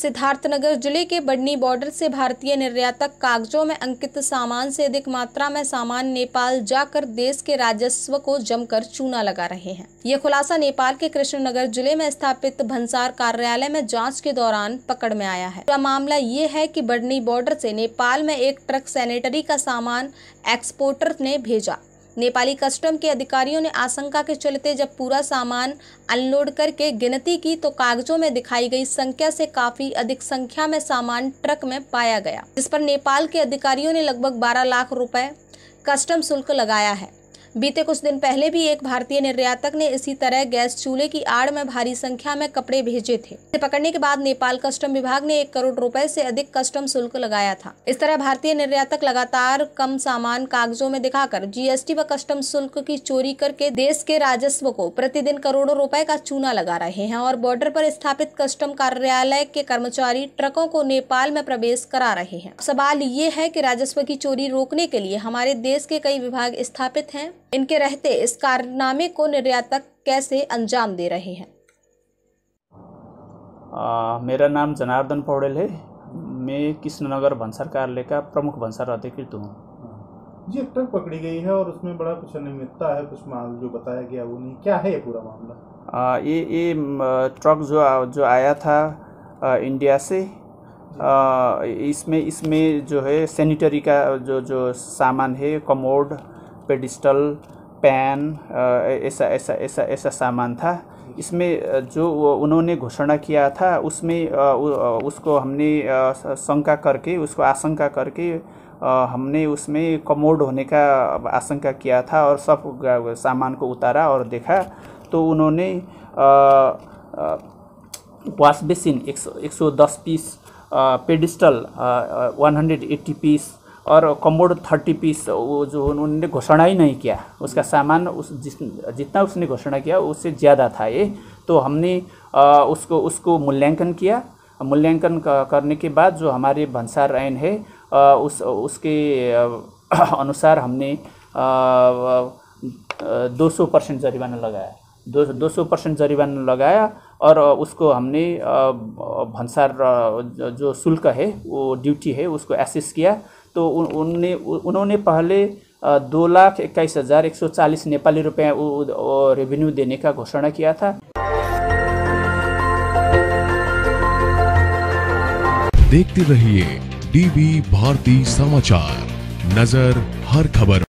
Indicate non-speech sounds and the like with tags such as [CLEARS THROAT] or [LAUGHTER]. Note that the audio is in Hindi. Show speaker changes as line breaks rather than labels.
सिद्धार्थनगर जिले के बडनी बॉर्डर से भारतीय निर्यातक कागजों में अंकित सामान से अधिक मात्रा में सामान नेपाल जाकर देश के राजस्व को जमकर चूना लगा रहे हैं ये खुलासा नेपाल के कृष्णनगर जिले में स्थापित भंसार कार्यालय में जांच के दौरान पकड़ में आया है पूरा मामला ये है की बडनी बॉर्डर से नेपाल में एक ट्रक सैनिटरी का सामान एक्सपोर्टर ने भेजा नेपाली कस्टम के अधिकारियों ने आशंका के चलते जब पूरा सामान अनलोड करके गिनती की तो कागजों में दिखाई गई संख्या से काफी अधिक संख्या में सामान ट्रक में पाया गया जिस पर नेपाल के अधिकारियों ने लगभग 12 लाख रुपए कस्टम शुल्क लगाया है बीते कुछ दिन पहले भी एक भारतीय निर्यातक ने इसी तरह गैस चूल्हे की आड़ में भारी संख्या में कपड़े भेजे थे इसे पकड़ने के बाद नेपाल कस्टम विभाग ने एक करोड़ रुपए से अधिक कस्टम शुल्क लगाया था इस तरह भारतीय निर्यातक लगातार कम सामान कागजों में दिखाकर जीएसटी व कस्टम शुल्क की चोरी करके देश के राजस्व को प्रतिदिन करोड़ों रूपए का चूना लगा रहे हैं और बॉर्डर आरोप स्थापित कस्टम कार्यालय के कर्मचारी ट्रकों को नेपाल में प्रवेश करा रहे हैं सवाल ये है कि राजस्व की चोरी रोकने के लिए हमारे देश के कई विभाग स्थापित हैं इनके रहते इस कारनामे को निर्यातक कैसे अंजाम दे रहे हैं
आ, मेरा नाम जनार्दन पौड़ेल है मैं कृष्णनगर बंसर कार्यालय का प्रमुख बंसर अधिकृत हूँ जी एक ट्रक पकड़ी गई है और उसमें बड़ा कुछ अनियमितता है कुछ माल जो बताया गया वो नहीं क्या है ये पूरा मामला आ, ये ये ट्रक जो जो आया था आ, इंडिया से इसमें इसमें जो है सैनिटरी का जो जो सामान है कमोड पेडिस्टल पैन ऐसा ऐसा ऐसा ऐसा सामान था इसमें जो उन्होंने घोषणा किया था उसमें उसको हमने शंका करके उसको आशंका करके हमने उसमें कमोड होने का आशंका किया था और सब सामान को उतारा और देखा तो उन्होंने वाश बेसिन एक सौ दस piece pedestal one hundred eighty piece और कमोड थर्टी पीस वो जो उन्होंने घोषणा ही नहीं किया उसका सामान उस जिस जितना उसने घोषणा किया उससे ज़्यादा था ये तो हमने आ, उसको उसको मूल्यांकन किया मूल्यांकन करने के बाद जो हमारे भंसार आयन है आ, उस उसके [CLEARS THROAT] अनुसार हमने दो सौ परसेंट जरिमाना लगाया दो दो सौ परसेंट जरिमाना लगाया और उसको हमने भंसार जो शुल्क है वो ड्यूटी है उसको एसेस किया तो उनने उन्होंने पहले दो लाख इक्कीस हज़ार एक सौ चालीस नेपाली रुपया रेवेन्यू देने का घोषणा किया था
देखते रहिए डीवी भारती समाचार नजर हर खबर